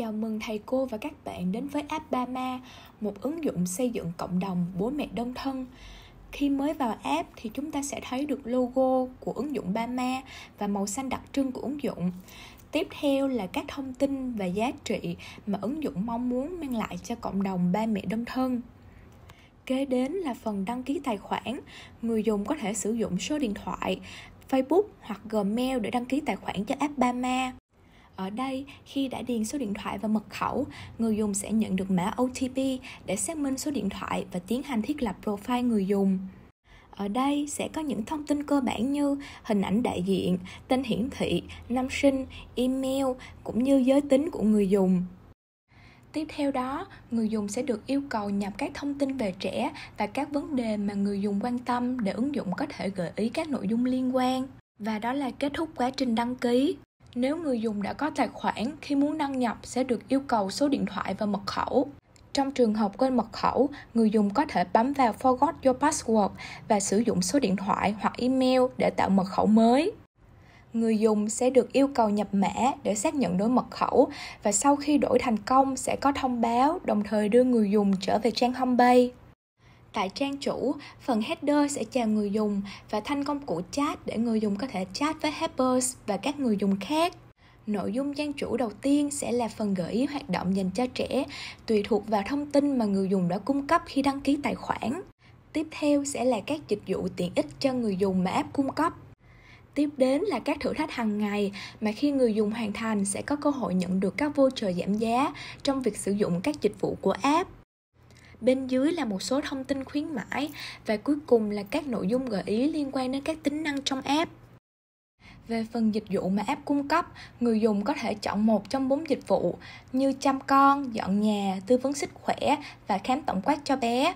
Chào mừng thầy cô và các bạn đến với app Bama, một ứng dụng xây dựng cộng đồng bố mẹ đơn thân. Khi mới vào app thì chúng ta sẽ thấy được logo của ứng dụng Bama và màu xanh đặc trưng của ứng dụng. Tiếp theo là các thông tin và giá trị mà ứng dụng mong muốn mang lại cho cộng đồng ba mẹ đơn thân. Kế đến là phần đăng ký tài khoản, người dùng có thể sử dụng số điện thoại, Facebook hoặc Gmail để đăng ký tài khoản cho app Bama ở đây, khi đã điền số điện thoại và mật khẩu, người dùng sẽ nhận được mã OTP để xác minh số điện thoại và tiến hành thiết lập profile người dùng. Ở đây sẽ có những thông tin cơ bản như hình ảnh đại diện, tên hiển thị, năm sinh, email cũng như giới tính của người dùng. Tiếp theo đó, người dùng sẽ được yêu cầu nhập các thông tin về trẻ và các vấn đề mà người dùng quan tâm để ứng dụng có thể gợi ý các nội dung liên quan. Và đó là kết thúc quá trình đăng ký. Nếu người dùng đã có tài khoản, khi muốn đăng nhập sẽ được yêu cầu số điện thoại và mật khẩu. Trong trường hợp quên mật khẩu, người dùng có thể bấm vào Forgot Your Password và sử dụng số điện thoại hoặc email để tạo mật khẩu mới. Người dùng sẽ được yêu cầu nhập mã để xác nhận đổi mật khẩu và sau khi đổi thành công sẽ có thông báo đồng thời đưa người dùng trở về trang homepage. Tại trang chủ, phần header sẽ chào người dùng và thanh công cụ chat để người dùng có thể chat với helpers và các người dùng khác. Nội dung trang chủ đầu tiên sẽ là phần gợi ý hoạt động dành cho trẻ, tùy thuộc vào thông tin mà người dùng đã cung cấp khi đăng ký tài khoản. Tiếp theo sẽ là các dịch vụ tiện ích cho người dùng mà app cung cấp. Tiếp đến là các thử thách hàng ngày mà khi người dùng hoàn thành sẽ có cơ hội nhận được các voucher giảm giá trong việc sử dụng các dịch vụ của app bên dưới là một số thông tin khuyến mãi và cuối cùng là các nội dung gợi ý liên quan đến các tính năng trong app. Về phần dịch vụ mà app cung cấp, người dùng có thể chọn một trong bốn dịch vụ như chăm con, dọn nhà, tư vấn sức khỏe và khám tổng quát cho bé.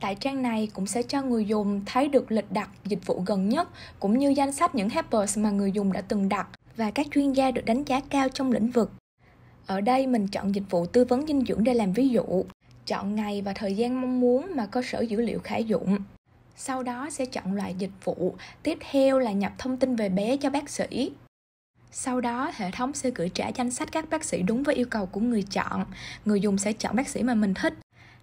Tại trang này cũng sẽ cho người dùng thấy được lịch đặt dịch vụ gần nhất cũng như danh sách những helpers mà người dùng đã từng đặt và các chuyên gia được đánh giá cao trong lĩnh vực. Ở đây mình chọn dịch vụ tư vấn dinh dưỡng để làm ví dụ chọn ngày và thời gian mong muốn mà cơ sở dữ liệu khả dụng sau đó sẽ chọn loại dịch vụ tiếp theo là nhập thông tin về bé cho bác sĩ sau đó hệ thống sẽ gửi trả danh sách các bác sĩ đúng với yêu cầu của người chọn người dùng sẽ chọn bác sĩ mà mình thích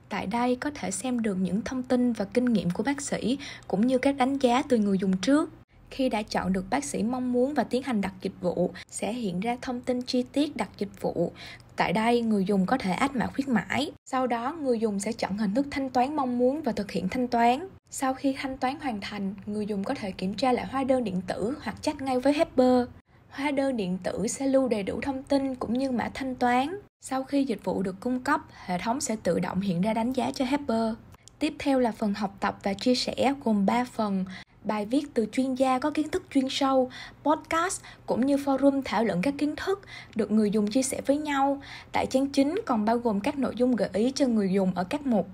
tại đây có thể xem được những thông tin và kinh nghiệm của bác sĩ cũng như các đánh giá từ người dùng trước khi đã chọn được bác sĩ mong muốn và tiến hành đặt dịch vụ, sẽ hiện ra thông tin chi tiết đặt dịch vụ. Tại đây, người dùng có thể áp mã khuyến mãi. Sau đó, người dùng sẽ chọn hình thức thanh toán mong muốn và thực hiện thanh toán. Sau khi thanh toán hoàn thành, người dùng có thể kiểm tra lại hóa đơn điện tử hoặc chat ngay với helper. Hóa đơn điện tử sẽ lưu đầy đủ thông tin cũng như mã thanh toán. Sau khi dịch vụ được cung cấp, hệ thống sẽ tự động hiện ra đánh giá cho helper. Tiếp theo là phần học tập và chia sẻ gồm 3 phần bài viết từ chuyên gia có kiến thức chuyên sâu, podcast cũng như forum thảo luận các kiến thức được người dùng chia sẻ với nhau. Tại trang chính còn bao gồm các nội dung gợi ý cho người dùng ở các mục.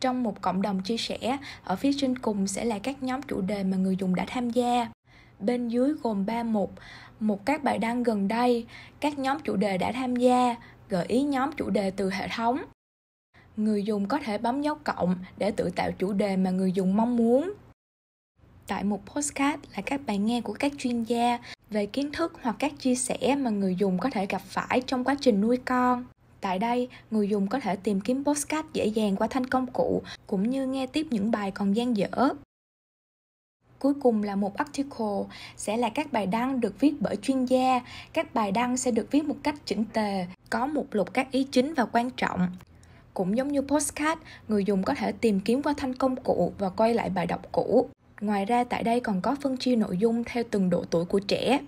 Trong một cộng đồng chia sẻ, ở phía trên cùng sẽ là các nhóm chủ đề mà người dùng đã tham gia. Bên dưới gồm 3 mục, một các bài đăng gần đây, các nhóm chủ đề đã tham gia, gợi ý nhóm chủ đề từ hệ thống người dùng có thể bấm dấu cộng để tự tạo chủ đề mà người dùng mong muốn tại một postcard là các bài nghe của các chuyên gia về kiến thức hoặc các chia sẻ mà người dùng có thể gặp phải trong quá trình nuôi con. Tại đây, người dùng có thể tìm kiếm postcard dễ dàng qua thanh công cụ cũng như nghe tiếp những bài còn gian dở. Cuối cùng là một article sẽ là các bài đăng được viết bởi chuyên gia. Các bài đăng sẽ được viết một cách chỉnh tề, có một lục các ý chính và quan trọng. Cũng giống như postcard, người dùng có thể tìm kiếm qua thanh công cụ và quay lại bài đọc cũ. Ngoài ra tại đây còn có phân chia nội dung theo từng độ tuổi của trẻ.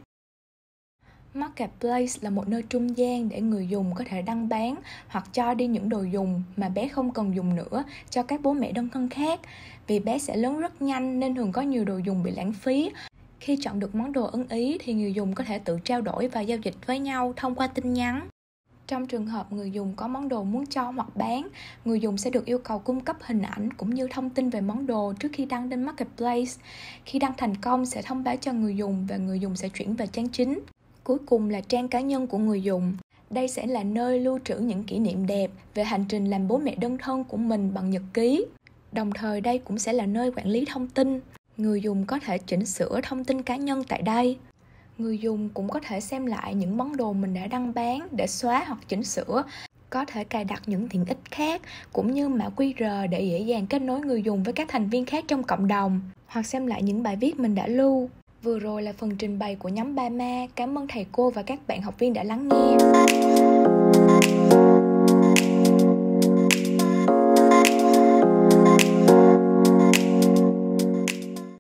Marketplace là một nơi trung gian để người dùng có thể đăng bán hoặc cho đi những đồ dùng mà bé không cần dùng nữa cho các bố mẹ đơn thân khác. Vì bé sẽ lớn rất nhanh nên thường có nhiều đồ dùng bị lãng phí. Khi chọn được món đồ ưng ý thì người dùng có thể tự trao đổi và giao dịch với nhau thông qua tin nhắn. Trong trường hợp người dùng có món đồ muốn cho hoặc bán, người dùng sẽ được yêu cầu cung cấp hình ảnh cũng như thông tin về món đồ trước khi đăng lên marketplace. Khi đăng thành công sẽ thông báo cho người dùng và người dùng sẽ chuyển về trang chính. Cuối cùng là trang cá nhân của người dùng đây sẽ là nơi lưu trữ những kỷ niệm đẹp về hành trình làm bố mẹ đơn thân của mình bằng nhật ký. Đồng thời đây cũng sẽ là nơi quản lý thông tin. Người dùng có thể chỉnh sửa thông tin cá nhân tại đây. Người dùng cũng có thể xem lại những món đồ mình đã đăng bán để xóa hoặc chỉnh sửa có thể cài đặt những tiện ích khác cũng như mã QR để dễ dàng kết nối người dùng với các thành viên khác trong cộng đồng hoặc xem lại những bài viết mình đã lưu. Vừa rồi là phần trình bày của nhóm Ba Ma. Cảm ơn thầy cô và các bạn học viên đã lắng nghe.